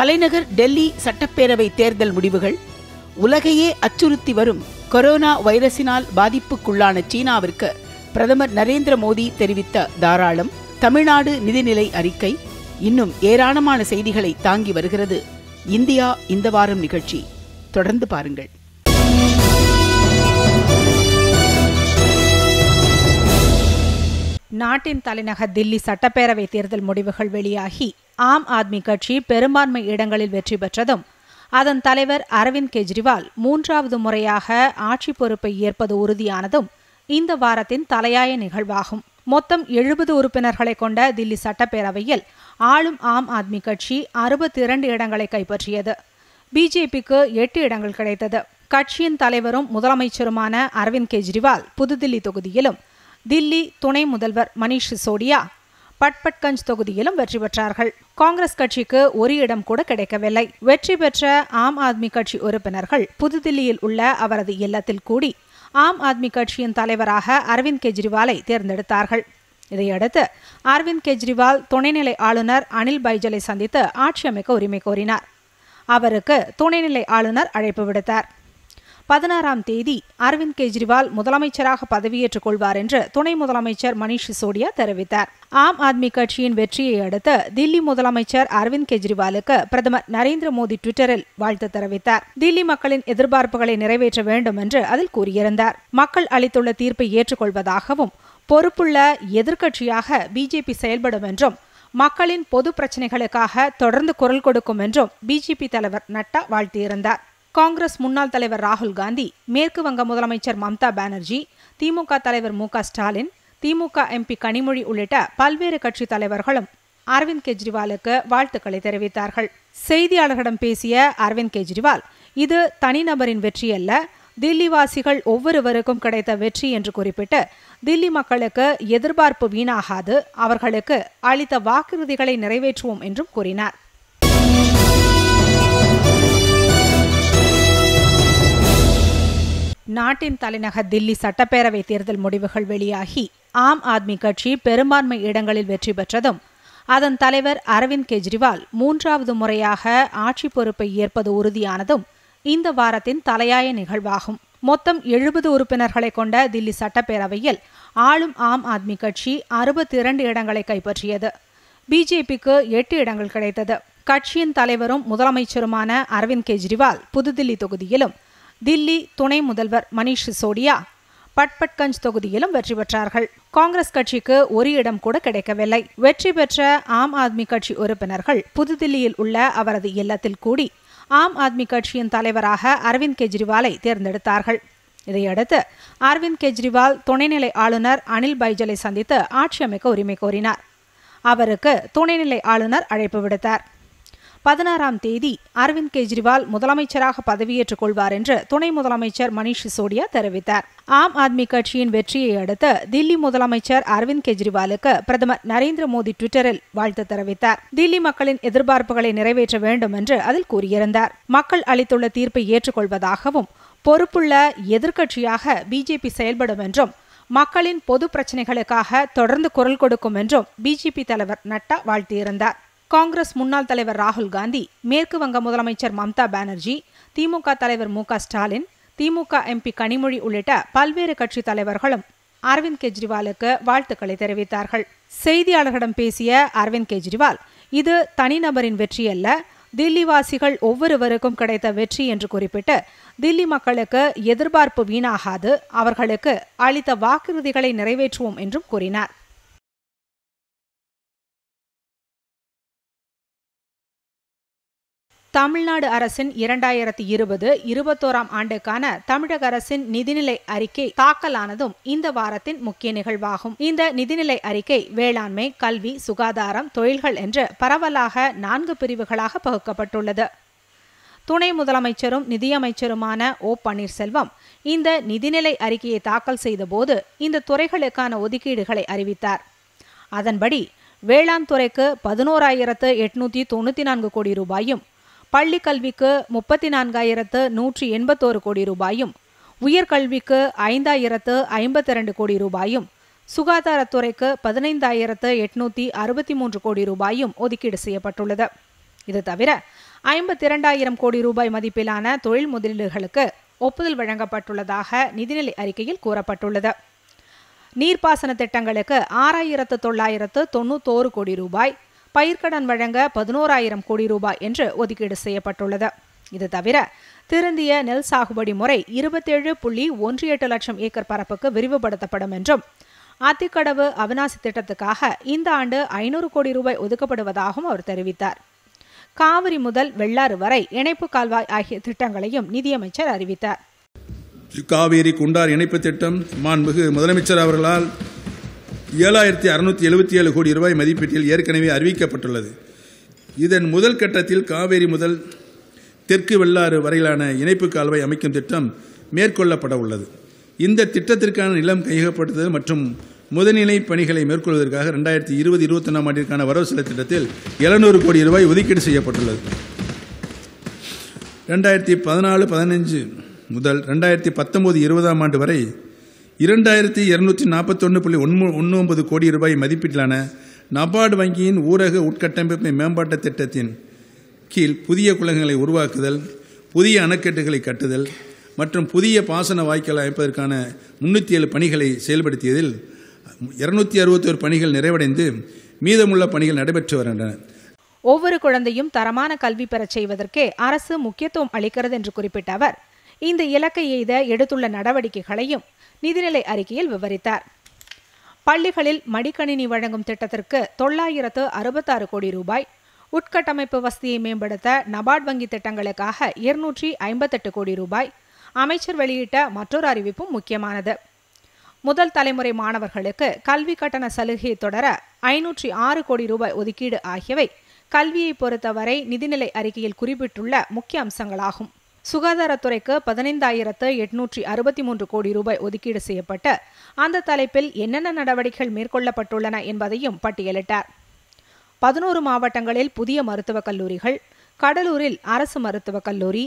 தலைநகர் டெல்லி சட்டப்பேரவை தேர்தல் முடிவுகள் உலகையே அச்சுறுத்தி வரும் கொரோனா வைரசினால் பாதிப்புக்குள்ளான சீனாவிற்கு பிரதமர் நரேந்திர மோடி தெரிவித்த தாராளம் தமிழ்நாடு நிதிநிலை அறிக்கை இன்னும் ஏராளமான செய்திகளை தாங்கி வருகிறது இந்தியா இந்த வாரம் நிகழ்ச்சி தொடர்ந்து பாருங்கள் நாட்டின் தலைநகர் தில்லி சட்டப்பேரவை தேர்தல் முடிவுகள் வெளியாகி ஆம் ஆத்மி கட்சி பெரும்பான்மை இடங்களில் வெற்றி பெற்றதும் அதன் தலைவர் அரவிந்த் கெஜ்ரிவால் மூன்றாவது முறையாக ஆட்சி பொறுப்பை ஏற்பது உறுதியானதும் இந்த வாரத்தின் தலையாய நிகழ்வாகும் மொத்தம் எழுபது உறுப்பினர்களை கொண்ட தில்லி சட்டப்பேரவையில் ஆளும் ஆம் ஆத்மி கட்சி அறுபத்தி இரண்டு இடங்களை கைப்பற்றியது பிஜேபிக்கு எட்டு இடங்கள் கிடைத்தது கட்சியின் தலைவரும் முதலமைச்சருமான அரவிந்த் கெஜ்ரிவால் புதுதில்லி தொகுதியிலும் தில்லி துணை முதல்வர் மணீஷ் சிசோடியா பட்பட்கஞ்ச் தொகுதியிலும் வெற்றி பெற்றார்கள் காங்கிரஸ் கட்சிக்கு ஒரு இடம் கூட கிடைக்கவில்லை வெற்றி பெற்ற ஆம் ஆத்மி கட்சி உறுப்பினர்கள் புதுதில்லியில் உள்ள அவரது இல்லத்தில் கூடி ஆம் ஆத்மி கட்சியின் தலைவராக அரவிந்த் கெஜ்ரிவாலை தேர்ந்தெடுத்தார்கள் இதையடுத்து அரவிந்த் கெஜ்ரிவால் துணைநிலை ஆளுநர் அனில் பைஜலை சந்தித்து ஆட்சி அமைக்க உரிமை கோரினார் அவருக்கு துணைநிலை ஆளுநர் அழைப்பு விடுத்தார் பதினாறாம் தேதி அரவிந்த் கெஜ்ரிவால் முதலமைச்சராக பதவியேற்றுக் கொள்வார் என்று துணை முதலமைச்சர் மணிஷ் சிசோடியா தெரிவித்தார் ஆம் ஆத்மி கட்சியின் வெற்றியை அடுத்து தில்லி முதலமைச்சர் அரவிந்த் கெஜ்ரிவாலுக்கு பிரதமர் நரேந்திர மோடி டுவிட்டரில் வாழ்த்து தெரிவித்தார் தில்லி மக்களின் எதிர்பார்ப்புகளை நிறைவேற்ற வேண்டும் என்று அதில் கூறியிருந்தார் மக்கள் அளித்துள்ள தீர்ப்பை ஏற்றுக்கொள்வதாகவும் பொறுப்புள்ள எதிர்க்கட்சியாக பிஜேபி செயல்படும் என்றும் மக்களின் பொது பிரச்சினைகளுக்காக தொடர்ந்து குரல் கொடுக்கும் என்றும் பிஜேபி தலைவர் நட்டா வாழ்த்தியிருந்தார் காங்கிரஸ் முன்னாள் தலைவர் ராகுல் காந்தி மேற்கு வங்க முதலமைச்சர் மம்தா பானர்ஜி திமுக தலைவர் மு ஸ்டாலின் திமுக எம்பி கனிமொழி உள்ளிட்ட பல்வேறு கட்சி தலைவர்களும் அரவிந்த் கெஜ்ரிவாலுக்கு வாழ்த்துக்களை தெரிவித்தார்கள் செய்தியாளர்களிடம் பேசிய அரவிந்த் கெஜ்ரிவால் இது தனிநபரின் வெற்றி அல்ல தில்லிவாசிகள் ஒவ்வொருவருக்கும் கிடைத்த வெற்றி என்று குறிப்பிட்டு தில்லி மக்களுக்கு எதிர்பார்ப்பு வீணாகாது அவர்களுக்கு அளித்த வாக்குறுதிகளை நிறைவேற்றுவோம் என்றும் கூறினார் நாட்டின் தலைநகர் தில்லி சட்டப்பேரவை தேர்தல் முடிவுகள் வெளியாகி ஆம் ஆத்மி கட்சி பெரும்பான்மை இடங்களில் வெற்றி பெற்றதும் அதன் தலைவர் அரவிந்த் கெஜ்ரிவால் மூன்றாவது முறையாக ஆட்சி பொறுப்பை ஏற்பது உறுதியானதும் இந்த வாரத்தின் தலையாய நிகழ்வாகும் மொத்தம் எழுபது உறுப்பினர்களை கொண்ட தில்லி சட்டப்பேரவையில் ஆளும் ஆம் ஆத்மி கட்சி அறுபத்தி இரண்டு இடங்களை கைப்பற்றியது பிஜேபிக்கு எட்டு இடங்கள் கிடைத்தது கட்சியின் தலைவரும் முதலமைச்சருமான அரவிந்த் கெஜ்ரிவால் புதுதில்லி தொகுதியிலும் தில்லி துணை முதல்வர் மணீஷ் சிசோடியா பட்பட்கஞ்ச் தொகுதியிலும் வெற்றி பெற்றார்கள் காங்கிரஸ் கட்சிக்கு ஒரு இடம் கூட கிடைக்கவில்லை வெற்றி பெற்ற ஆம் ஆத்மி கட்சி உறுப்பினர்கள் புதுதில்லியில் உள்ள அவரது இல்லத்தில் கூடி ஆம் ஆத்மி கட்சியின் தலைவராக அரவிந்த் கெஜ்ரிவாலை தேர்ந்தெடுத்தார்கள் இதையடுத்து அரவிந்த் கெஜ்ரிவால் துணைநிலை ஆளுநர் அனில் பைஜலை சந்தித்து ஆட்சி அமைக்க உரிமை கோரினார் அவருக்கு துணைநிலை ஆளுநர் அழைப்பு விடுத்தார் பதினாறாம் தேதி அரவிந்த் கெஜ்ரிவால் முதலமைச்சராக பதவியேற்றுக் கொள்வார் என்று துணை முதலமைச்சர் மணிஷ் சிசோடியா தெரிவித்தார் ஆம் ஆத்மி கட்சியின் வெற்றியை அடுத்து தில்லி முதலமைச்சர் அரவிந்த் கெஜ்ரிவாலுக்கு பிரதமர் நரேந்திர மோடி ட்விட்டரில் வாழ்த்து தெரிவித்தார் தில்லி மக்களின் எதிர்பார்ப்புகளை நிறைவேற்ற வேண்டும் என்று அதில் கூறியிருந்தார் மக்கள் அளித்துள்ள தீர்ப்பை ஏற்றுக்கொள்வதாகவும் பொறுப்புள்ள எதிர்க்கட்சியாக பிஜேபி செயல்படும் என்றும் மக்களின் பொது பிரச்சினைகளுக்காக தொடர்ந்து குரல் கொடுக்கும் என்றும் பிஜேபி தலைவர் நட்டா வாழ்த்தியிருந்தார் காங்கிரஸ் முன்னாள் தலைவர் ராகுல் காந்தி மேற்கு வங்க முதலமைச்சர் மம்தா பானர்ஜி திமுக தலைவர் மு ஸ்டாலின் திமுக எம்பி கனிமொழி உள்ளிட்ட பல்வேறு கட்சித் தலைவர்களும் அரவிந்த் கெஜ்ரிவாலுக்கு வாழ்த்துக்களை தெரிவித்தார்கள் செய்தியாளர்களிடம் பேசிய அரவிந்த் கெஜ்ரிவால் இது தனிநபரின் வெற்றி அல்ல தில்லிவாசிகள் ஒவ்வொருவருக்கும் கிடைத்த வெற்றி என்று குறிப்பிட்டு தில்லி மக்களுக்கு எதிர்பார்ப்பு வீணாகாது அவர்களுக்கு அளித்த வாக்குறுதிகளை நிறைவேற்றுவோம் என்றும் கூறினார் தமிழ்நாடு அரசின் இரண்டாயிரத்தி இருபது இருபத்தோராம் ஆண்டுக்கான தமிழக அரசின் நிதிநிலை அறிக்கை தாக்கலானதும் இந்த வாரத்தின் முக்கிய நிகழ்வாகும் இந்த நிதிநிலை அறிக்கை வேளாண்மை கல்வி சுகாதாரம் தொழில்கள் என்று பரவலாக நான்கு பிரிவுகளாக பகுக்கப்பட்டுள்ளது துணை முதலமைச்சரும் நிதியமைச்சருமான ஓ பன்னீர்செல்வம் இந்த நிதிநிலை அறிக்கையை தாக்கல் செய்தபோது இந்த துறைகளுக்கான ஒதுக்கீடுகளை அறிவித்தார் அதன்படி வேளாண் துறைக்கு பதினோராயிரத்து எட்நூத்தி தொண்ணூத்தி நான்கு கோடி ரூபாயும் பள்ளி கல்விக்கு முப்பத்தி நான்காயிரத்து நூற்றி எண்பத்தோரு கோடி ரூபாயும் உயர்கல்விக்கு ஐந்தாயிரத்து ஐம்பத்தி ரெண்டு கோடி ரூபாயும் சுகாதாரத்துறைக்கு பதினைந்தாயிரத்து எட்நூத்தி அறுபத்தி மூன்று கோடி ரூபாயும் ஒதுக்கீடு செய்யப்பட்டுள்ளது இது தவிர ஐம்பத்தி இரண்டாயிரம் கோடி ரூபாய் மதிப்பிலான தொழில் முதலீடுகளுக்கு ஒப்புதல் வழங்கப்பட்டுள்ளதாக நிதிநிலை அறிக்கையில் கூறப்பட்டுள்ளது நீர்ப்பாசன திட்டங்களுக்கு ஆறாயிரத்து தொள்ளாயிரத்து தொண்ணூத்தோரு கோடி ரூபாய் பயிர்க்கடன் வழங்க பதினோராயிரம் கோடி ரூபாய் என்று ஒதுக்கீடு செய்யப்பட்டுள்ளது இது தவிர திருந்திய நெல் சாகுபடி முறை இருபத்தேழு புள்ளி ஒன்று எட்டு லட்சம் ஏக்கர் பரப்புக்கு விரிவுபடுத்தப்படும் என்றும் அத்திக்கடவு அவினாசி திட்டத்துக்காக இந்த ஆண்டு ஐநூறு கோடி ரூபாய் ஒதுக்கப்படுவதாகவும் அவர் தெரிவித்தார் காவிரி முதல் வெள்ளாறு வரை இணைப்பு கால்வாய் ஆகிய திட்டங்களையும் நிதியமைச்சர் அறிவித்தார் காவேரி குண்டார் இணைப்பு திட்டம் மாண்புமிகு முதலமைச்சர் அவர்களால் ஏழாயிரத்தி அறுநூத்தி எழுபத்தி ஏழு கோடி ரூபாய் மதிப்பீட்டில் ஏற்கனவே அறிவிக்கப்பட்டுள்ளது இதன் முதல் கட்டத்தில் காவேரி முதல் தெற்கு வெள்ளாறு வரையிலான இணைப்பு கால்வாய் அமைக்கும் திட்டம் மேற்கொள்ளப்பட உள்ளது இந்த திட்டத்திற்கான நிலம் கையகப்படுத்துதல் மற்றும் முதல்நிலை பணிகளை மேற்கொள்வதற்காக ரெண்டாயிரத்தி இருபது இருபத்தி ஒன்றாம் ஆண்டிற்கான வரவு செலவு திட்டத்தில் எழுநூறு கோடி ரூபாய் ஒதுக்கீடு செய்யப்பட்டுள்ளது ரெண்டாயிரத்தி பதினாலு பதினஞ்சு முதல் ரெண்டாயிரத்தி பத்தொம்போது இருபதாம் ஆண்டு வரை இரண்டாயிரத்தி இருநூற்றி நாற்பத்தொன்று புள்ளி ஒன்று ஒன்று ஒன்பது கோடி ரூபாய் மதிப்பீட்டிலான நபார்டு வங்கியின் ஊரக உட்கட்டமைப்பு மேம்பாட்டு திட்டத்தின் கீழ் புதிய குளங்களை உருவாக்குதல் புதிய அணைக்கட்டுகளை கட்டுதல் மற்றும் புதிய பாசன வாய்க்கால் அமைப்பதற்கான முன்னூற்றி ஏழு பணிகளை செயல்படுத்தியதில் இருநூத்தி அறுபத்தோரு பணிகள் நிறைவடைந்து மீதமுள்ள பணிகள் நடைபெற்று வருகின்றன ஒவ்வொரு குழந்தையும் தரமான கல்வி பெறச் செய்வதற்கே அரசு முக்கியத்துவம் அளிக்கிறது என்று குறிப்பிட்ட அவர் இந்த இலக்கை எய்த எடுத்துள்ள நடவடிக்கைகளையும் நிதிநிலை அறிக்கையில் விவரித்தார் பள்ளிகளில் மடிக்கணினி வழங்கும் திட்டத்திற்கு தொள்ளாயிரத்து அறுபத்தாறு கோடி ரூபாய் உட்கட்டமைப்பு வசதியை மேம்படுத்த நபார்ட் வங்கி திட்டங்களுக்காக இருநூற்றி ஐம்பத்தெட்டு கோடி ரூபாய் அமைச்சர் வெளியிட்ட மற்றொரு அறிவிப்பும் முக்கியமானது முதல் தலைமுறை மாணவர்களுக்கு கல்வி கட்டண சலுகையை தொடர ஐநூற்றி ஆறு கோடி ரூபாய் ஒதுக்கீடு ஆகியவை கல்வியை பொறுத்தவரை நிதிநிலை அறிக்கையில் குறிப்பிட்டுள்ள முக்கிய அம்சங்களாகும் சுகாதாரத்துறைக்கு பதினைந்தாயிரத்து எட்நூற்றி அறுபத்தி மூன்று கோடி ரூபாய் ஒதுக்கீடு செய்யப்பட்டு அந்த தலைப்பில் என்னென்ன நடவடிக்கைகள் மேற்கொள்ளப்பட்டுள்ளன என்பதையும் பட்டியலிட்டார் பதினோரு மாவட்டங்களில் புதிய மருத்துவக் கல்லூரிகள் கடலூரில் அரசு மருத்துவக் கல்லூரி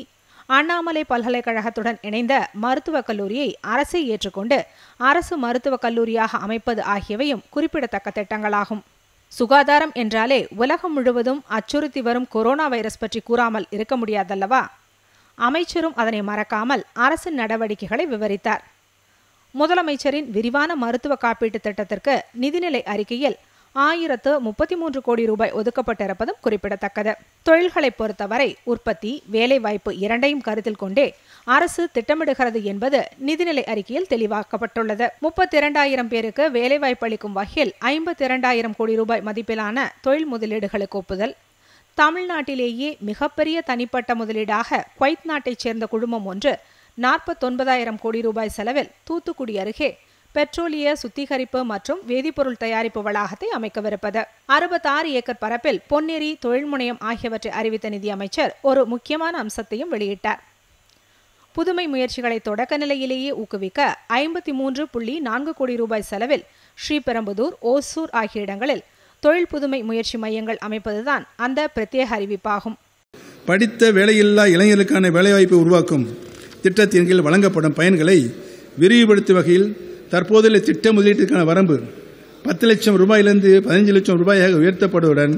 அண்ணாமலை பல்கலைக்கழகத்துடன் இணைந்த மருத்துவக் கல்லூரியை அரசை ஏற்றுக்கொண்டு அரசு மருத்துவக் கல்லூரியாக அமைப்பது ஆகியவையும் குறிப்பிடத்தக்க திட்டங்களாகும் சுகாதாரம் என்றாலே உலகம் முழுவதும் அச்சுறுத்தி வரும் கொரோனா வைரஸ் பற்றி கூறாமல் இருக்க முடியாதல்லவா அமைச்சரும் அதனை மறக்காமல் அரசின் நடவடிக்கைகளை விவரித்தார் முதலமைச்சரின் விரிவான மருத்துவ காப்பீட்டு திட்டத்திற்கு நிதிநிலை அறிக்கையில் ஆயிரத்து முப்பத்தி மூன்று கோடி ரூபாய் ஒதுக்கப்பட்டிருப்பதும் குறிப்பிடத்தக்கது தொழில்களை பொறுத்தவரை உற்பத்தி வேலைவாய்ப்பு இரண்டையும் கருத்தில் கொண்டே அரசு திட்டமிடுகிறது என்பது நிதிநிலை அறிக்கையில் தெளிவாக்கப்பட்டுள்ளது முப்பத்தி இரண்டாயிரம் பேருக்கு வேலைவாய்ப்பு அளிக்கும் வகையில் ஐம்பத்தி இரண்டாயிரம் கோடி ரூபாய் மதிப்பிலான தொழில் முதலீடுகளுக்கு ஒப்புதல் தமிழ்நாட்டிலேயே மிகப்பெரிய தனிப்பட்ட முதலீடாக குவைத் நாட்டைச் சேர்ந்த குழுமம் ஒன்று நாற்பத்தொன்பதாயிரம் கோடி ரூபாய் செலவில் தூத்துக்குடி அருகே பெட்ரோலிய சுத்திகரிப்பு மற்றும் வேதிப்பொருள் தயாரிப்பு வளாகத்தை அமைக்கவிருப்பது அறுபத்தாறு ஏக்கர் பரப்பில் பொன்னேரி தொழில் முனையம் ஆகியவற்றை அறிவித்த நிதியமைச்சர் ஒரு முக்கியமான அம்சத்தையும் வெளியிட்டார் புதுமை முயற்சிகளை தொடக்க நிலையிலேயே ஊக்குவிக்க ஐம்பத்தி மூன்று புள்ளி நான்கு கோடி ரூபாய் செலவில் ஸ்ரீபெரும்புதூர் ஓசூர் ஆகிய இடங்களில் தொழில் புதுமை முயற்சி மையங்கள் அமைப்பதுதான் அந்த பிரத்யேக அறிவிப்பாகும் படித்த வேலையில்லா இளைஞர்களுக்கான வேலைவாய்ப்பை உருவாக்கும் திட்டத்தின் கீழ் வழங்கப்படும் பயன்களை விரிவுபடுத்தும் வகையில் தற்போதுள்ள திட்ட முதலீட்டிற்கான வரம்பு பத்து லட்சம் ரூபாயிலிருந்து பதினஞ்சு லட்சம் ரூபாயாக உயர்த்தப்படுவதுடன்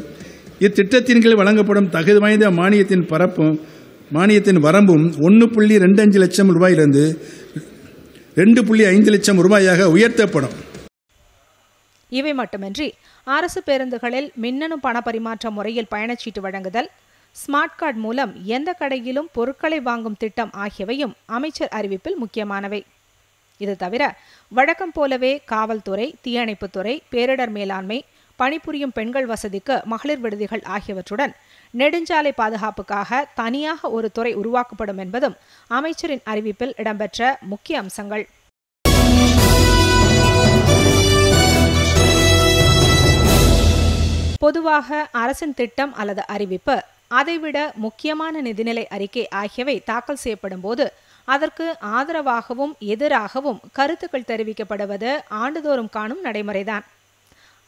இத்திட்டத்தின் கீழ் வழங்கப்படும் தகுதி வாய்ந்த மானியத்தின் பரப்பும் மானியத்தின் வரம்பும் ஒன்று புள்ளி ரெண்டு அஞ்சு லட்சம் ரூபாயிலிருந்து ரெண்டு புள்ளி ஐந்து லட்சம் ரூபாயாக உயர்த்தப்படும் இவை மட்டுமின்றி அரசு பேருந்துகளில் மின்னணு பண பரிமாற்ற முறையில் பயணச்சீட்டு வழங்குதல் ஸ்மார்ட் கார்டு மூலம் எந்த கடையிலும் பொருட்களை வாங்கும் திட்டம் ஆகியவையும் அமைச்சர் அறிவிப்பில் முக்கியமானவை இது தவிர வழக்கம் போலவே காவல்துறை தீயணைப்புத்துறை பேரிடர் மேலாண்மை பணிபுரியும் பெண்கள் வசதிக்கு மகளிர் விடுதிகள் ஆகியவற்றுடன் நெடுஞ்சாலை பாதுகாப்புக்காக தனியாக ஒரு துறை உருவாக்கப்படும் என்பதும் அமைச்சரின் அறிவிப்பில் இடம்பெற்ற முக்கிய அம்சங்கள் பொதுவாக அரசின் திட்டம் அல்லது அறிவிப்பு அதைவிட முக்கியமான நிதிநிலை அறிக்கை ஆகியவை தாக்கல் செய்யப்படும் போது அதற்கு ஆதரவாகவும் எதிராகவும் கருத்துக்கள் தெரிவிக்கப்படுவது ஆண்டுதோறும் காணும் நடைமுறைதான்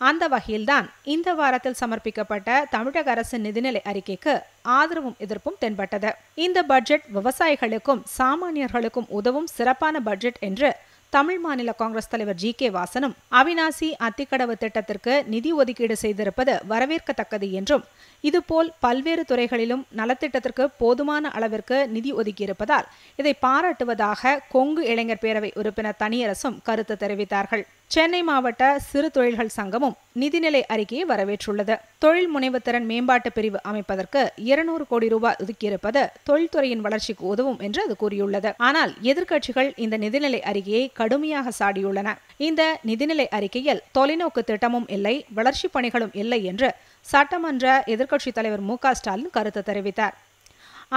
அந்த வகையில்தான் இந்த வாரத்தில் சமர்ப்பிக்கப்பட்ட தமிழக அரசின் நிதிநிலை அறிக்கைக்கு ஆதரவும் எதிர்ப்பும் தென்பட்டது இந்த பட்ஜெட் விவசாயிகளுக்கும் சாமானியர்களுக்கும் உதவும் சிறப்பான பட்ஜெட் என்று தமிழ் மாநில காங்கிரஸ் தலைவர் ஜி கே வாசனும் அவினாசி அத்திக்கடவு திட்டத்திற்கு நிதி ஒதுக்கீடு செய்திருப்பது வரவேற்கத்தக்கது என்றும் இதுபோல் பல்வேறு துறைகளிலும் நலத்திட்டத்திற்கு போதுமான அளவிற்கு நிதி ஒதுக்கியிருப்பதால் இதை பாராட்டுவதாக கொங்கு இளைஞர் பேரவை உறுப்பினர் தனியரசும் கருத்து தெரிவித்தார்கள் சென்னை மாவட்ட சிறு தொழில்கள் சங்கமும் நிதிநிலை அறிக்கையை வரவேற்றுள்ளது தொழில் முனைவுத்திறன் மேம்பாட்டு பிரிவு அமைப்பதற்கு இருநூறு கோடி ரூபாய் ஒதுக்கியிருப்பது தொழில்துறையின் வளர்ச்சிக்கு உதவும் என்று அது கூறியுள்ளது ஆனால் எதிர்க்கட்சிகள் இந்த நிதிநிலை அறிக்கையை கடுமையாக சாடியுள்ளன இந்த நிதிநிலை அறிக்கையில் தொலைநோக்கு திட்டமும் இல்லை வளர்ச்சிப் பணிகளும் இல்லை என்று சட்டமன்ற எதிர்க்கட்சித் தலைவர் மு ஸ்டாலின் கருத்து தெரிவித்தார்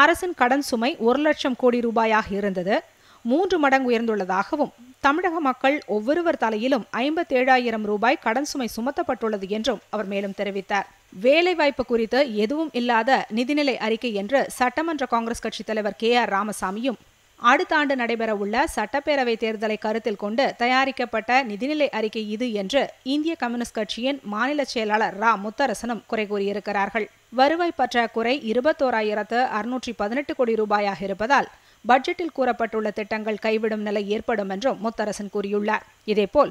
அரசின் கடன் சுமை ஒரு லட்சம் கோடி ரூபாயாக இருந்தது மூன்று மடங்கு உயர்ந்துள்ளதாகவும் தமிழக மக்கள் ஒவ்வொருவர் தலையிலும் ஏழாயிரம் ரூபாய் கடன் சுமை சுமத்தப்பட்டுள்ளது என்றும் அவர் மேலும் தெரிவித்தார் வேலைவாய்ப்பு குறித்து எதுவும் இல்லாத நிதிநிலை அறிக்கை என்று சட்டமன்ற காங்கிரஸ் கட்சித் தலைவர் கே ஆர் ராமசாமியும் அடுத்த ஆண்டு நடைபெறவுள்ள சட்டப்பேரவை தேர்தலை கருத்தில் கொண்டு தயாரிக்கப்பட்ட நிதிநிலை அறிக்கை இது என்று இந்திய கம்யூனிஸ்ட் கட்சியின் மாநில செயலாளர் ரா முத்தரசனும் குறை கூறியிருக்கிறார்கள் வருவாய் பற்றாக்குறை இருபத்தோராயிரத்து அறுநூற்றி பதினெட்டு கோடி ரூபாயாக இருப்பதால் பட்ஜெட்டில் கூறப்பட்டுள்ள திட்டங்கள் கைவிடும் நிலை ஏற்படும் என்றும் முத்தரசன் கூறியுள்ளார் இதேபோல்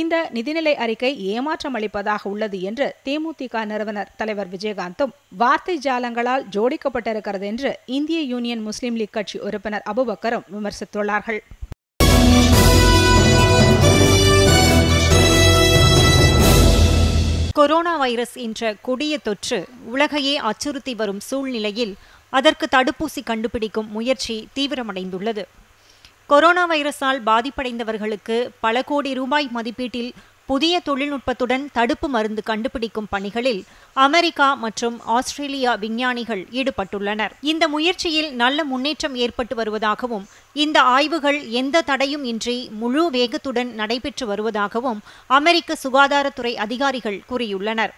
இந்த நிதிநிலை அறிக்கை ஏமாற்றம் அளிப்பதாக உள்ளது என்று தேமுதிக நிறுவனர் தலைவர் விஜயகாந்தும் வார்த்தை ஜாலங்களால் ஜோடிக்கப்பட்டிருக்கிறது என்று இந்திய யூனியன் முஸ்லீம் லீக் கட்சி உறுப்பினர் அபுபக்கரும் விமர்சித்துள்ளார்கள் கொரோனா வைரஸ் என்ற கொடிய தொற்று உலகையே அச்சுறுத்தி வரும் சூழ்நிலையில் அதற்கு தடுப்பூசி கண்டுபிடிக்கும் முயற்சி தீவிரமடைந்துள்ளது கொரோனா வைரஸால் பாதிப்படைந்தவர்களுக்கு பல கோடி ரூபாய் மதிப்பீட்டில் புதிய தொழில்நுட்பத்துடன் தடுப்பு மருந்து கண்டுபிடிக்கும் பணிகளில் அமெரிக்கா மற்றும் ஆஸ்திரேலியா விஞ்ஞானிகள் ஈடுபட்டுள்ளனர் இந்த முயற்சியில் நல்ல முன்னேற்றம் ஏற்பட்டு வருவதாகவும் இந்த ஆய்வுகள் எந்த தடையும் இன்றி முழு வேகத்துடன் நடைபெற்று வருவதாகவும் அமெரிக்க சுகாதாரத்துறை அதிகாரிகள் கூறியுள்ளனர்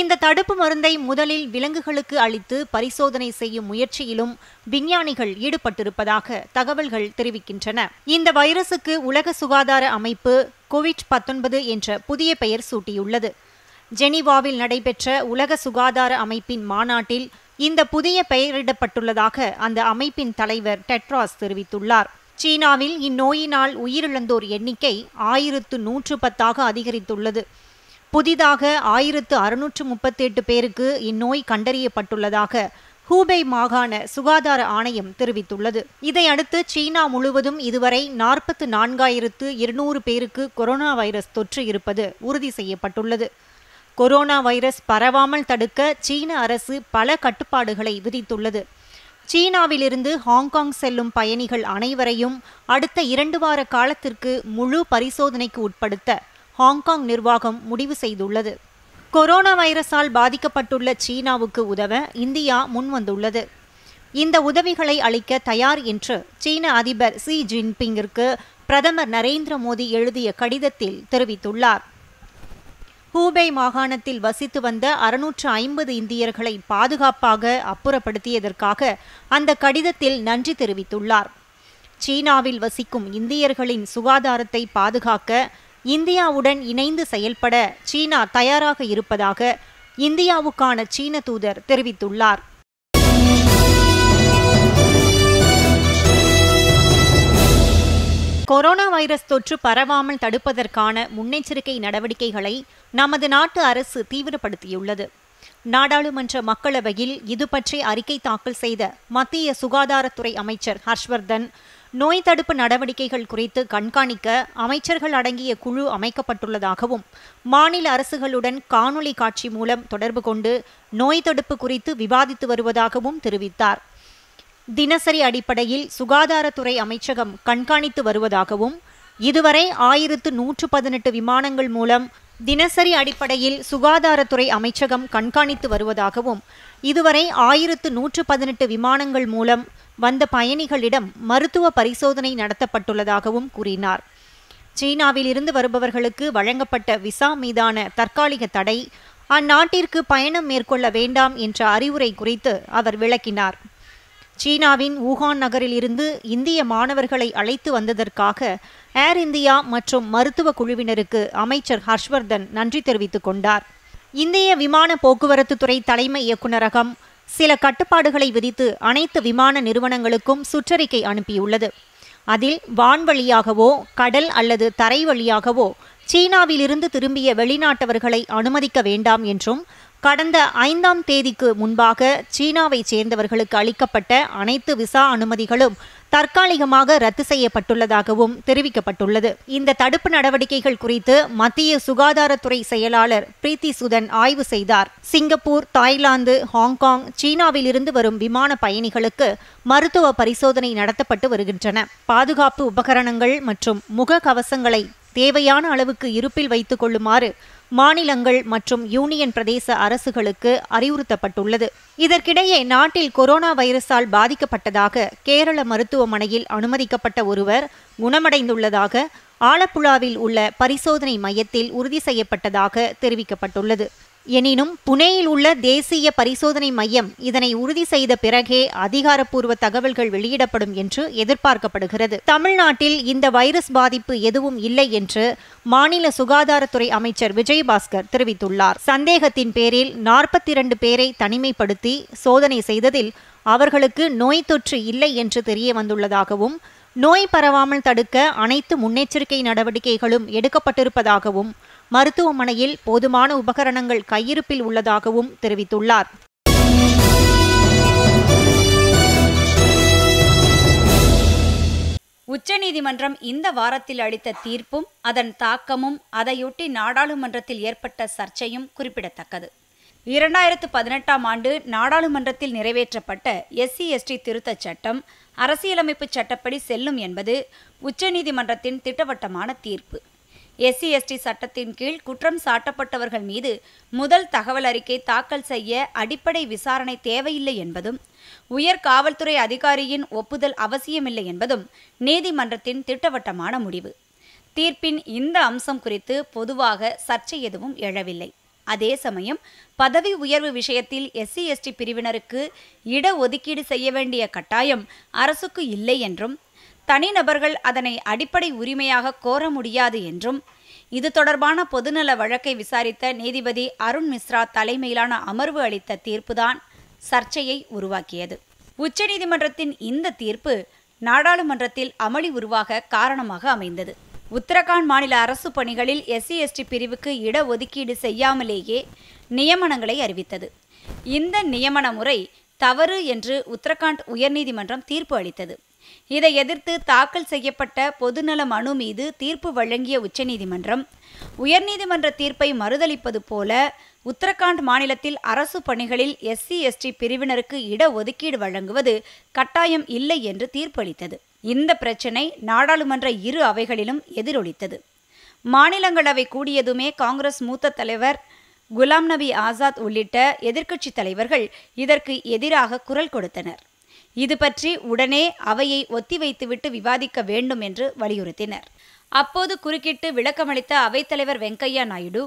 இந்த தடுப்பு மருந்தை முதலில் விலங்குகளுக்கு அளித்து பரிசோதனை செய்யும் முயற்சியிலும் விஞ்ஞானிகள் ஈடுபட்டிருப்பதாக தகவல்கள் தெரிவிக்கின்றன இந்த வைரசுக்கு உலக சுகாதார அமைப்பு கோவிட் பத்தொன்பது என்ற புதிய பெயர் சூட்டியுள்ளது ஜெனீவாவில் நடைபெற்ற உலக சுகாதார அமைப்பின் மாநாட்டில் இந்த புதிய பெயரிடப்பட்டுள்ளதாக அந்த அமைப்பின் தலைவர் டெட்ராஸ் தெரிவித்துள்ளார் சீனாவில் இந்நோயினால் உயிரிழந்தோர் எண்ணிக்கை ஆயிரத்து நூற்று பத்தாக அதிகரித்துள்ளது புதிதாக ஆயிரத்து அறுநூற்று முப்பத்தெட்டு பேருக்கு இந்நோய் கண்டறியப்பட்டுள்ளதாக ஹூபை மாகாண சுகாதார ஆணையம் தெரிவித்துள்ளது இதையடுத்து சீனா முழுவதும் இதுவரை நாற்பத்து நான்காயிரத்து இருநூறு பேருக்கு கொரோனா வைரஸ் தொற்று இருப்பது உறுதி செய்யப்பட்டுள்ளது கொரோனா வைரஸ் பரவாமல் தடுக்க சீன அரசு பல கட்டுப்பாடுகளை விதித்துள்ளது சீனாவிலிருந்து ஹாங்காங் செல்லும் பயணிகள் அனைவரையும் அடுத்த இரண்டு வார காலத்திற்கு முழு பரிசோதனைக்கு உட்படுத்த ஹாங்காங் நிர்வாகம் முடிவு செய்துள்ளது கொரோனா வைரஸால் பாதிக்கப்பட்டுள்ள சீனாவுக்கு உதவ இந்தியா முன்வந்துள்ளது இந்த உதவிகளை அளிக்க தயார் என்று சீன அதிபர் சி ஜின்பிங்கிற்கு பிரதமர் நரேந்திர மோடி எழுதிய கடிதத்தில் தெரிவித்துள்ளார் ஹூபே மாகாணத்தில் வசித்து வந்த அறுநூற்று ஐம்பது இந்தியர்களை பாதுகாப்பாக அப்புறப்படுத்தியதற்காக அந்த கடிதத்தில் நன்றி தெரிவித்துள்ளார் சீனாவில் வசிக்கும் இந்தியர்களின் சுகாதாரத்தை பாதுகாக்க இந்தியாவுடன் இணைந்து செயல்பட சீனா தயாராக இருப்பதாக இந்தியாவுக்கான சீன தூதர் தெரிவித்துள்ளார் கொரோனா வைரஸ் தொற்று பரவாமல் தடுப்பதற்கான முன்னெச்சரிக்கை நடவடிக்கைகளை நமது நாட்டு அரசு தீவிரப்படுத்தியுள்ளது நாடாளுமன்ற மக்களவையில் இது பற்றி அறிக்கை தாக்கல் செய்த மத்திய சுகாதாரத்துறை அமைச்சர் ஹர்ஷ்வர்தன் நோய் தடுப்பு நடவடிக்கைகள் குறித்து கண்காணிக்க அமைச்சர்கள் அடங்கிய குழு அமைக்கப்பட்டுள்ளதாகவும் மாநில அரசுகளுடன் காணொலி காட்சி மூலம் தொடர்பு கொண்டு நோய் தடுப்பு குறித்து விவாதித்து வருவதாகவும் தெரிவித்தார் தினசரி அடிப்படையில் சுகாதாரத்துறை அமைச்சகம் கண்காணித்து வருவதாகவும் இதுவரை ஆயிரத்து நூற்று பதினெட்டு விமானங்கள் மூலம் தினசரி அடிப்படையில் சுகாதாரத்துறை அமைச்சகம் கண்காணித்து வருவதாகவும் இதுவரை ஆயிரத்து நூற்று பதினெட்டு விமானங்கள் மூலம் வந்த பயணிகளிடம் மருத்துவ பரிசோதனை நடத்தப்பட்டுள்ளதாகவும் கூறினார் சீனாவில் இருந்து வருபவர்களுக்கு வழங்கப்பட்ட விசா மீதான தற்காலிக தடை அந்நாட்டிற்கு பயணம் மேற்கொள்ள வேண்டாம் என்ற அறிவுரை குறித்து அவர் விளக்கினார் சீனாவின் வூகான் நகரில் இருந்து இந்திய மாணவர்களை அழைத்து வந்ததற்காக ஏர் இந்தியா மற்றும் மருத்துவ குழுவினருக்கு அமைச்சர் ஹர்ஷ்வர்தன் நன்றி தெரிவித்துக் கொண்டார் இந்திய விமான போக்குவரத்து துறை தலைமை இயக்குநரகம் சில கட்டுப்பாடுகளை விதித்து அனைத்து விமான நிறுவனங்களுக்கும் சுற்றறிக்கை அனுப்பியுள்ளது அதில் வான்வழியாகவோ கடல் அல்லது தரை வழியாகவோ சீனாவிலிருந்து திரும்பிய வெளிநாட்டவர்களை அனுமதிக்க வேண்டாம் என்றும் கடந்த ஐந்தாம் தேதிக்கு முன்பாக சீனாவை சேர்ந்தவர்களுக்கு அளிக்கப்பட்ட அனைத்து விசா அனுமதிகளும் தற்காலிகமாக ரத்து செய்யப்பட்டுள்ளதாகவும் தெரிவிக்கப்பட்டுள்ளது இந்த தடுப்பு நடவடிக்கைகள் குறித்து மத்திய சுகாதாரத்துறை செயலாளர் பிரீத்தி சுதன் ஆய்வு செய்தார் சிங்கப்பூர் தாய்லாந்து ஹாங்காங் சீனாவில் இருந்து வரும் விமான பயணிகளுக்கு மருத்துவ பரிசோதனை நடத்தப்பட்டு வருகின்றன பாதுகாப்பு உபகரணங்கள் மற்றும் முக கவசங்களை தேவையான அளவுக்கு இருப்பில் வைத்துக் கொள்ளுமாறு மாநிலங்கள் மற்றும் யூனியன் பிரதேச அரசுகளுக்கு அறிவுறுத்தப்பட்டுள்ளது இதற்கிடையே நாட்டில் கொரோனா வைரஸால் பாதிக்கப்பட்டதாக கேரள மருத்துவமனையில் அனுமதிக்கப்பட்ட ஒருவர் குணமடைந்துள்ளதாக ஆலப்புழாவில் உள்ள பரிசோதனை மையத்தில் உறுதி செய்யப்பட்டதாக தெரிவிக்கப்பட்டுள்ளது எனினும் புனேயில் உள்ள தேசிய பரிசோதனை மையம் இதனை உறுதி செய்த பிறகே அதிகாரப்பூர்வ தகவல்கள் வெளியிடப்படும் என்று எதிர்பார்க்கப்படுகிறது தமிழ்நாட்டில் இந்த வைரஸ் பாதிப்பு எதுவும் இல்லை என்று மாநில சுகாதாரத்துறை அமைச்சர் விஜயபாஸ்கர் தெரிவித்துள்ளார் சந்தேகத்தின் பேரில் நாற்பத்தி இரண்டு பேரை தனிமைப்படுத்தி சோதனை செய்ததில் அவர்களுக்கு நோய் தொற்று இல்லை என்று தெரிய வந்துள்ளதாகவும் நோய் பரவாமல் தடுக்க அனைத்து முன்னெச்சரிக்கை நடவடிக்கைகளும் எடுக்கப்பட்டிருப்பதாகவும் மருத்துவமனையில் போதுமான உபகரணங்கள் கையிருப்பில் உள்ளதாகவும் தெரிவித்துள்ளார் உச்சநீதிமன்றம் இந்த வாரத்தில் அளித்த தீர்ப்பும் அதன் தாக்கமும் அதையொட்டி நாடாளுமன்றத்தில் ஏற்பட்ட சர்ச்சையும் குறிப்பிடத்தக்கது இரண்டாயிரத்து பதினெட்டாம் ஆண்டு நாடாளுமன்றத்தில் நிறைவேற்றப்பட்ட எஸ்சி எஸ்டி திருத்தச் சட்டம் அரசியலமைப்பு சட்டப்படி செல்லும் என்பது உச்சநீதிமன்றத்தின் திட்டவட்டமான தீர்ப்பு எஸ்சி எஸ்டி சட்டத்தின் கீழ் குற்றம் சாட்டப்பட்டவர்கள் மீது முதல் தகவல் அறிக்கை தாக்கல் செய்ய அடிப்படை விசாரணை தேவையில்லை என்பதும் உயர் காவல்துறை அதிகாரியின் ஒப்புதல் அவசியமில்லை என்பதும் நீதிமன்றத்தின் திட்டவட்டமான முடிவு தீர்ப்பின் இந்த அம்சம் குறித்து பொதுவாக சர்ச்சை எதுவும் எழவில்லை அதே சமயம் பதவி உயர்வு விஷயத்தில் எஸ்சி எஸ்டி பிரிவினருக்கு இட ஒதுக்கீடு செய்ய வேண்டிய கட்டாயம் அரசுக்கு இல்லை என்றும் தனிநபர்கள் அதனை அடிப்படை உரிமையாக கோர முடியாது என்றும் இது தொடர்பான பொதுநல வழக்கை விசாரித்த நீதிபதி அருண் மிஸ்ரா தலைமையிலான அமர்வு அளித்த தீர்ப்புதான் சர்ச்சையை உருவாக்கியது உச்சநீதிமன்றத்தின் இந்த தீர்ப்பு நாடாளுமன்றத்தில் அமளி உருவாக காரணமாக அமைந்தது உத்தரகாண்ட் மாநில அரசு பணிகளில் எஸ்சி எஸ்டி பிரிவுக்கு இடஒதுக்கீடு செய்யாமலேயே நியமனங்களை அறிவித்தது இந்த நியமன முறை தவறு என்று உத்தரகாண்ட் உயர்நீதிமன்றம் தீர்ப்பு அளித்தது இதை எதிர்த்து தாக்கல் செய்யப்பட்ட பொதுநல மனு மீது தீர்ப்பு வழங்கிய உச்சநீதிமன்றம் உயர்நீதிமன்ற தீர்ப்பை மறுதளிப்பது போல உத்தரகாண்ட் மாநிலத்தில் அரசு பணிகளில் எஸ்சி எஸ்டி பிரிவினருக்கு இட ஒதுக்கீடு வழங்குவது கட்டாயம் இல்லை என்று தீர்ப்பளித்தது இந்த பிரச்சினை நாடாளுமன்ற இரு அவைகளிலும் எதிரொலித்தது மாநிலங்களவை கூடியதுமே காங்கிரஸ் மூத்த தலைவர் குலாம் நபி ஆசாத் உள்ளிட்ட எதிர்க்கட்சித் தலைவர்கள் இதற்கு எதிராக குரல் கொடுத்தனர் இது பற்றி உடனே அவையை ஒத்திவைத்துவிட்டு விவாதிக்க வேண்டும் என்று வலியுறுத்தினர் அப்போது குறுக்கிட்டு விளக்கமளித்த அவைத்தலைவர் வெங்கையா நாயுடு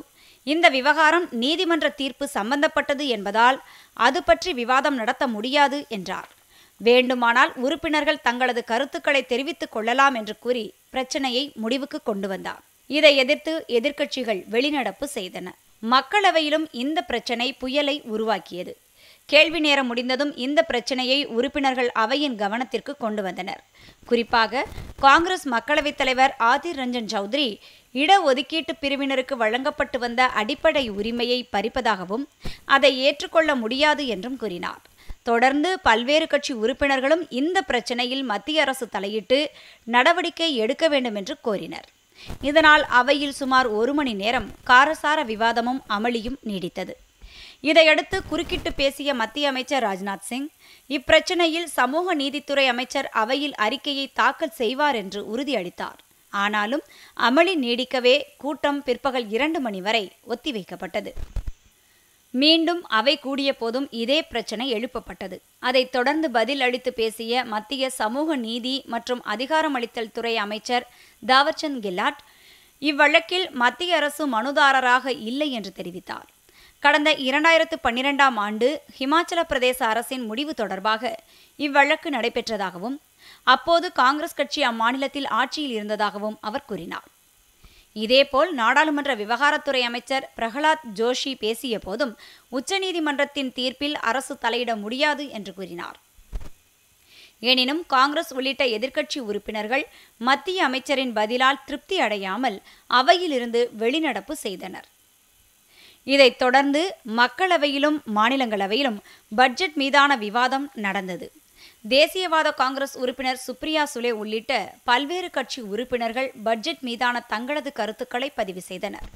இந்த விவகாரம் நீதிமன்ற தீர்ப்பு சம்பந்தப்பட்டது என்பதால் அது பற்றி விவாதம் நடத்த முடியாது என்றார் வேண்டுமானால் உறுப்பினர்கள் தங்களது கருத்துக்களை தெரிவித்துக் கொள்ளலாம் என்று கூறி பிரச்சனையை முடிவுக்கு கொண்டு வந்தார் இதை எதிர்த்து எதிர்க்கட்சிகள் வெளிநடப்பு செய்தன மக்களவையிலும் இந்த பிரச்சனை புயலை உருவாக்கியது கேள்வி நேரம் முடிந்ததும் இந்த பிரச்சனையை உறுப்பினர்கள் அவையின் கவனத்திற்கு கொண்டு வந்தனர் குறிப்பாக காங்கிரஸ் மக்களவைத் தலைவர் ஆதிர் ரஞ்சன் சௌத்ரி இடஒதுக்கீட்டு பிரிவினருக்கு வழங்கப்பட்டு வந்த அடிப்படை உரிமையை பறிப்பதாகவும் அதை ஏற்றுக்கொள்ள முடியாது என்றும் கூறினார் தொடர்ந்து பல்வேறு கட்சி உறுப்பினர்களும் இந்த பிரச்சனையில் மத்திய அரசு தலையிட்டு நடவடிக்கை எடுக்க வேண்டும் என்று கோரினர் இதனால் அவையில் சுமார் ஒரு மணி நேரம் காரசார விவாதமும் அமளியும் நீடித்தது இதையடுத்து குறுக்கிட்டு பேசிய மத்திய அமைச்சர் ராஜ்நாத் சிங் இப்பிரச்சினையில் சமூக நீதித்துறை அமைச்சர் அவையில் அறிக்கையை தாக்கல் செய்வார் என்று உறுதியளித்தார் ஆனாலும் அமளி நீடிக்கவே கூட்டம் பிற்பகல் இரண்டு மணி வரை ஒத்திவைக்கப்பட்டது மீண்டும் அவை கூடிய போதும் இதே பிரச்சனை எழுப்பப்பட்டது அதைத் தொடர்ந்து பதில் அளித்து பேசிய மத்திய சமூக நீதி மற்றும் அதிகாரமளித்தல் துறை அமைச்சர் தாவர்சந்த் கெலாட் இவ்வழக்கில் மத்திய அரசு மனுதாரராக இல்லை என்று தெரிவித்தார் கடந்த இரண்டாயிரத்து பன்னிரெண்டாம் ஆண்டு ஹிமாச்சல பிரதேச அரசின் முடிவு தொடர்பாக இவ்வழக்கு நடைபெற்றதாகவும் அப்போது காங்கிரஸ் கட்சி அம்மாநிலத்தில் ஆட்சியில் இருந்ததாகவும் அவர் கூறினார் இதேபோல் நாடாளுமன்ற விவகாரத்துறை அமைச்சர் பிரகலாத் ஜோஷி பேசிய போதும் உச்சநீதிமன்றத்தின் தீர்ப்பில் அரசு தலையிட முடியாது என்று கூறினார் எனினும் காங்கிரஸ் உள்ளிட்ட எதிர்க்கட்சி உறுப்பினர்கள் மத்திய அமைச்சரின் பதிலால் திருப்தி அடையாமல் அவையிலிருந்து வெளிநடப்பு செய்தனர் இதைத் தொடர்ந்து மக்களவையிலும் மாநிலங்களவையிலும் பட்ஜெட் மீதான விவாதம் நடந்தது தேசியவாத காங்கிரஸ் உறுப்பினர் சுப்ரியா சுலே உள்ளிட்ட பல்வேறு கட்சி உறுப்பினர்கள் பட்ஜெட் மீதான தங்களது கருத்துக்களை பதிவு செய்தனர்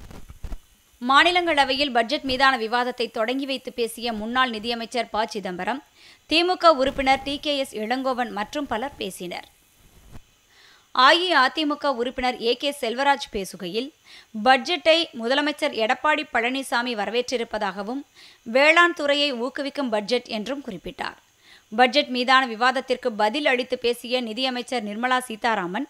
மாநிலங்களவையில் பட்ஜெட் மீதான விவாதத்தை தொடங்கி வைத்து பேசிய முன்னாள் நிதியமைச்சர் ப சிதம்பரம் திமுக உறுப்பினர் டி கே எஸ் இளங்கோவன் மற்றும் பலர் பேசினர் அஇஅதிமுக உறுப்பினர் ஏ கே செல்வராஜ் பேசுகையில் பட்ஜெட்டை முதலமைச்சர் எடப்பாடி பழனிசாமி வரவேற்றிருப்பதாகவும் வேளாண் துறையை ஊக்குவிக்கும் பட்ஜெட் என்றும் குறிப்பிட்டார் பட்ஜெட் மீதான விவாதத்திற்கு பதில் அளித்து பேசிய நிதியமைச்சர் நிர்மலா சீதாராமன்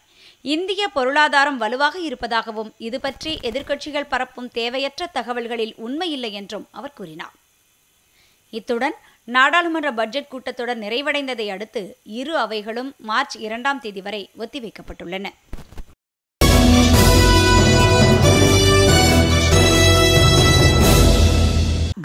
இந்திய பொருளாதாரம் வலுவாக இருப்பதாகவும் இது பற்றி எதிர்க்கட்சிகள் பரப்பும் தேவையற்ற தகவல்களில் உண்மையில்லை என்றும் அவர் கூறினார் இத்துடன் நாடாளுமன்ற பட்ஜெட் கூட்டத்தொடர் நிறைவடைந்ததை அடுத்து இரு அவைகளும் மார்ச் இரண்டாம் தேதி வரை ஒத்திவைக்கப்பட்டுள்ளன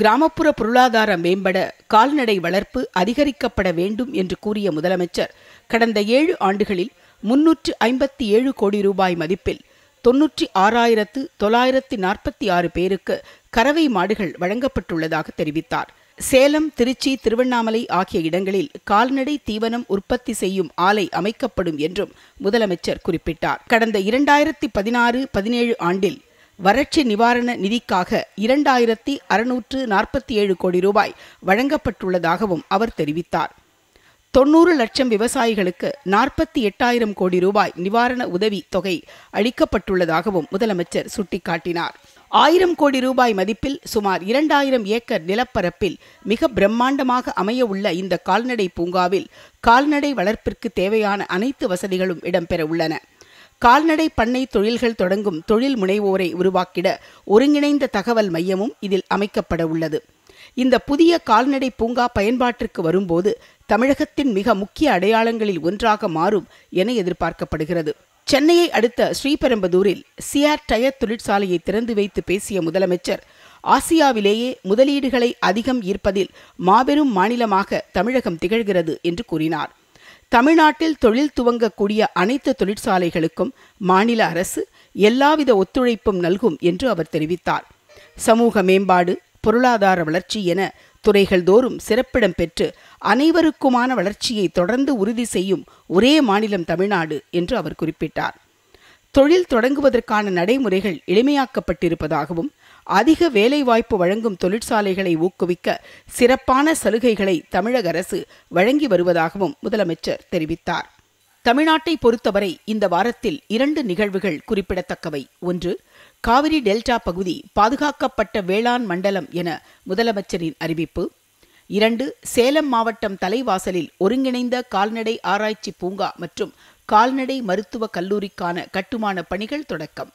கிராமப்புற பொருளாதார மேம்பட கால்நடை வளர்ப்பு அதிகரிக்கப்பட வேண்டும் என்று கூறிய முதலமைச்சர் கடந்த ஏழு ஆண்டுகளில் முன்னூற்று ஐம்பத்தி ஏழு கோடி ரூபாய் மதிப்பில் தொன்னூற்றி ஆறாயிரத்து தொள்ளாயிரத்து நாற்பத்தி ஆறு பேருக்கு கறவை மாடுகள் வழங்கப்பட்டுள்ளதாக தெரிவித்தார் சேலம் திருச்சி திருவண்ணாமலை ஆகிய இடங்களில் கால்நடை தீவனம் உற்பத்தி செய்யும் ஆலை அமைக்கப்படும் என்றும் முதலமைச்சர் குறிப்பிட்டார் கடந்த இரண்டாயிரத்தி பதினாறு பதினேழு ஆண்டில் வறட்சி நிவாரண நிதிக்காக இரண்டாயிரத்தி அறுநூற்று நாற்பத்தி ஏழு கோடி ரூபாய் வழங்கப்பட்டுள்ளதாகவும் அவர் தெரிவித்தார் தொன்னூறு லட்சம் விவசாயிகளுக்கு நாற்பத்தி எட்டாயிரம் கோடி ரூபாய் நிவாரண உதவி தொகை அளிக்கப்பட்டுள்ளதாகவும் முதலமைச்சர் சுட்டிக்காட்டினார் ஆயிரம் கோடி ரூபாய் மதிப்பில் சுமார் இரண்டாயிரம் ஏக்கர் நிலப்பரப்பில் மிக பிரம்மாண்டமாக அமைய உள்ள இந்த கால்நடை பூங்காவில் கால்நடை வளர்ப்பிற்கு தேவையான அனைத்து வசதிகளும் இடம்பெற உள்ளன கால்நடை பண்ணை தொழில்கள் தொடங்கும் தொழில் முனைவோரை உருவாக்கிட ஒருங்கிணைந்த தகவல் மையமும் இதில் அமைக்கப்பட உள்ளது இந்த புதிய கால்நடை பூங்கா பயன்பாட்டிற்கு வரும்போது தமிழகத்தின் மிக முக்கிய அடையாளங்களில் ஒன்றாக மாறும் என எதிர்பார்க்கப்படுகிறது சென்னையை அடுத்த ஸ்ரீபெரும்புதூரில் சியார் டயர் தொழிற்சாலையை திறந்து வைத்து பேசிய முதலமைச்சர் ஆசியாவிலேயே முதலீடுகளை அதிகம் ஈர்ப்பதில் மாபெரும் மாநிலமாக தமிழகம் திகழ்கிறது என்று கூறினார் தமிழ்நாட்டில் தொழில் துவங்கக்கூடிய அனைத்து தொழிற்சாலைகளுக்கும் மாநில அரசு எல்லாவித ஒத்துழைப்பும் நல்கும் என்று அவர் தெரிவித்தார் சமூக மேம்பாடு பொருளாதார வளர்ச்சி என துறைகள் தோறும் சிறப்பிடம் பெற்று அனைவருக்குமான வளர்ச்சியை தொடர்ந்து உறுதி செய்யும் ஒரே மாநிலம் தமிழ்நாடு என்று அவர் குறிப்பிட்டார் தொழில் தொடங்குவதற்கான நடைமுறைகள் எளிமையாக்கப்பட்டிருப்பதாகவும் அதிக வேலைவாய்ப்பு வழங்கும் தொழிற்சாலைகளை ஊக்குவிக்க சிறப்பான சலுகைகளை தமிழக அரசு வழங்கி வருவதாகவும் முதலமைச்சர் தெரிவித்தார் தமிழ்நாட்டை பொறுத்தவரை இந்த வாரத்தில் இரண்டு நிகழ்வுகள் குறிப்பிடத்தக்கவை ஒன்று காவிரி டெல்டா பகுதி பாதுகாக்கப்பட்ட வேளாண் மண்டலம் என முதலமைச்சரின் அறிவிப்பு இரண்டு சேலம் மாவட்டம் தலைவாசலில் ஒருங்கிணைந்த கால்நடை ஆராய்ச்சி பூங்கா மற்றும் கால்நடை மருத்துவக் கல்லூரிக்கான கட்டுமான பணிகள் தொடக்கம்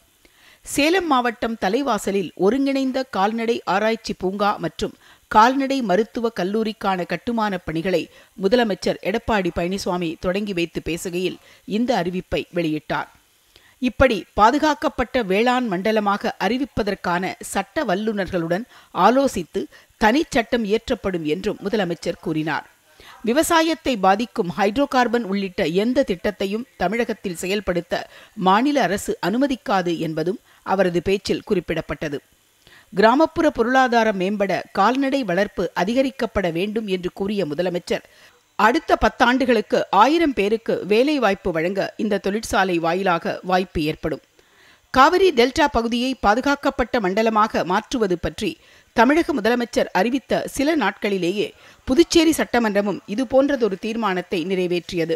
சேலம் மாவட்டம் தலைவாசலில் ஒருங்கிணைந்த கால்நடை ஆராய்ச்சி பூங்கா மற்றும் கால்நடை மருத்துவக் கல்லூரிக்கான கட்டுமான பணிகளை முதலமைச்சர் எடப்பாடி பழனிசாமி தொடங்கி வைத்து பேசுகையில் இந்த அறிவிப்பை வெளியிட்டார் இப்படி பாதுகாக்கப்பட்ட வேளாண் மண்டலமாக அறிவிப்பதற்கான சட்ட வல்லுநர்களுடன் ஆலோசித்து தனிச்சட்டம் இயற்றப்படும் என்றும் முதலமைச்சர் கூறினார் விவசாயத்தை பாதிக்கும் ஹைட்ரோ கார்பன் உள்ளிட்ட எந்த திட்டத்தையும் தமிழகத்தில் செயல்படுத்த மாநில அரசு அனுமதிக்காது என்பதும் அவரது பேச்சில் குறிப்பிடப்பட்டது கிராமப்புற பொருளாதாரம் மேம்பட கால்நடை வளர்ப்பு அதிகரிக்கப்பட வேண்டும் என்று கூறிய முதலமைச்சர் அடுத்த பத்தாண்டுகளுக்கு ஆயிரம் பேருக்கு வேலைவாய்ப்பு வழங்க இந்த தொழிற்சாலை வாயிலாக வாய்ப்பு ஏற்படும் காவிரி டெல்டா பகுதியை பாதுகாக்கப்பட்ட மண்டலமாக மாற்றுவது பற்றி தமிழக முதலமைச்சர் அறிவித்த சில நாட்களிலேயே புதுச்சேரி சட்டமன்றமும் இதுபோன்றதொரு தீர்மானத்தை நிறைவேற்றியது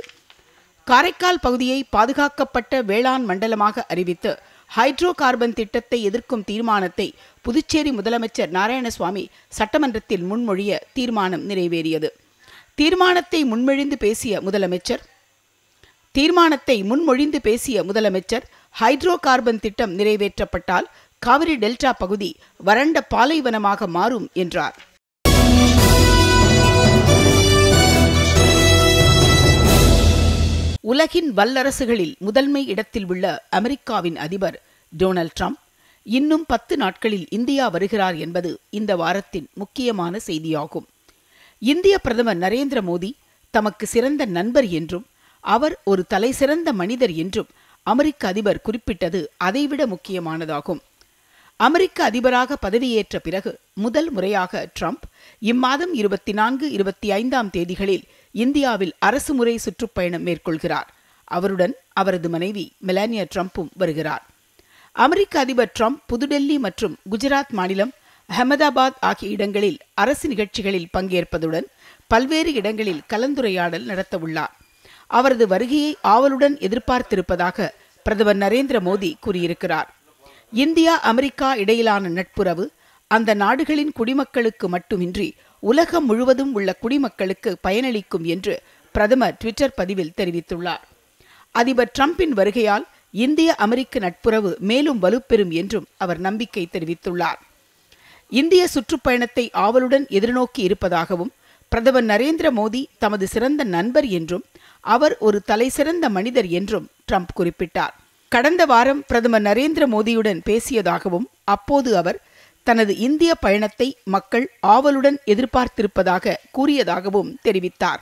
காரைக்கால் பகுதியை பாதுகாக்கப்பட்ட வேளாண் மண்டலமாக அறிவித்து ஹைட்ரோ கார்பன் திட்டத்தை எதிர்க்கும் தீர்மானத்தை புதுச்சேரி முதலமைச்சர் நாராயணசுவாமி சட்டமன்றத்தில் முன்மொழிய தீர்மானம் நிறைவேறியது தீர்மானத்தை முன்மொழிந்து பேசிய முதலமைச்சர் தீர்மானத்தை முன்மொழிந்து பேசிய முதலமைச்சர் ஹைட்ரோ கார்பன் திட்டம் நிறைவேற்றப்பட்டால் காவிரி டெல்டா பகுதி வறண்ட பாலைவனமாக மாறும் என்றார் உலகின் வல்லரசுகளில் முதன்மை இடத்தில் உள்ள அமெரிக்காவின் அதிபர் டொனால்ட் ட்ரம்ப் இன்னும் பத்து நாட்களில் இந்தியா வருகிறார் என்பது இந்த வாரத்தின் முக்கியமான செய்தியாகும் இந்திய பிரதமர் நரேந்திர மோடி தமக்கு சிறந்த நண்பர் என்றும் அவர் ஒரு சிறந்த மனிதர் என்றும் அமெரிக்க அதிபர் குறிப்பிட்டது அதைவிட முக்கியமானதாகும் அமெரிக்க அதிபராக பதவியேற்ற பிறகு முதல் முறையாக ட்ரம்ப் இம்மாதம் இருபத்தி நான்கு இருபத்தி ஐந்தாம் தேதிகளில் இந்தியாவில் அரசுமுறை சுற்றுப்பயணம் மேற்கொள்கிறார் அவருடன் அவரது மனைவி மெலானியா ட்ரம்ப்பும் வருகிறார் அமெரிக்க அதிபர் ட்ரம்ப் புதுடெல்லி மற்றும் குஜராத் மாநிலம் அகமதாபாத் ஆகிய இடங்களில் அரசு நிகழ்ச்சிகளில் பங்கேற்பதுடன் பல்வேறு இடங்களில் கலந்துரையாடல் நடத்தவுள்ளார் அவரது வருகையை ஆவலுடன் எதிர்பார்த்திருப்பதாக பிரதமர் நரேந்திர மோடி கூறியிருக்கிறார் இந்தியா அமெரிக்கா இடையிலான நட்புறவு அந்த நாடுகளின் குடிமக்களுக்கு மட்டுமின்றி உலகம் முழுவதும் உள்ள குடிமக்களுக்கு பயனளிக்கும் என்று பிரதமர் ட்விட்டர் பதிவில் தெரிவித்துள்ளார் அதிபர் டிரம்பின் வருகையால் இந்திய அமெரிக்க நட்புறவு மேலும் வலுப்பெறும் என்றும் அவர் நம்பிக்கை தெரிவித்துள்ளார் இந்திய சுற்றுப்பயணத்தை ஆவலுடன் எதிர்நோக்கி இருப்பதாகவும் பிரதமர் நரேந்திர மோடி தமது சிறந்த நண்பர் என்றும் அவர் ஒரு தலைசிறந்த மனிதர் என்றும் ட்ரம்ப் குறிப்பிட்டார் கடந்த வாரம் பிரதமர் நரேந்திர மோடியுடன் பேசியதாகவும் அப்போது அவர் தனது இந்திய பயணத்தை மக்கள் ஆவலுடன் எதிர்பார்த்திருப்பதாக கூறியதாகவும் தெரிவித்தார்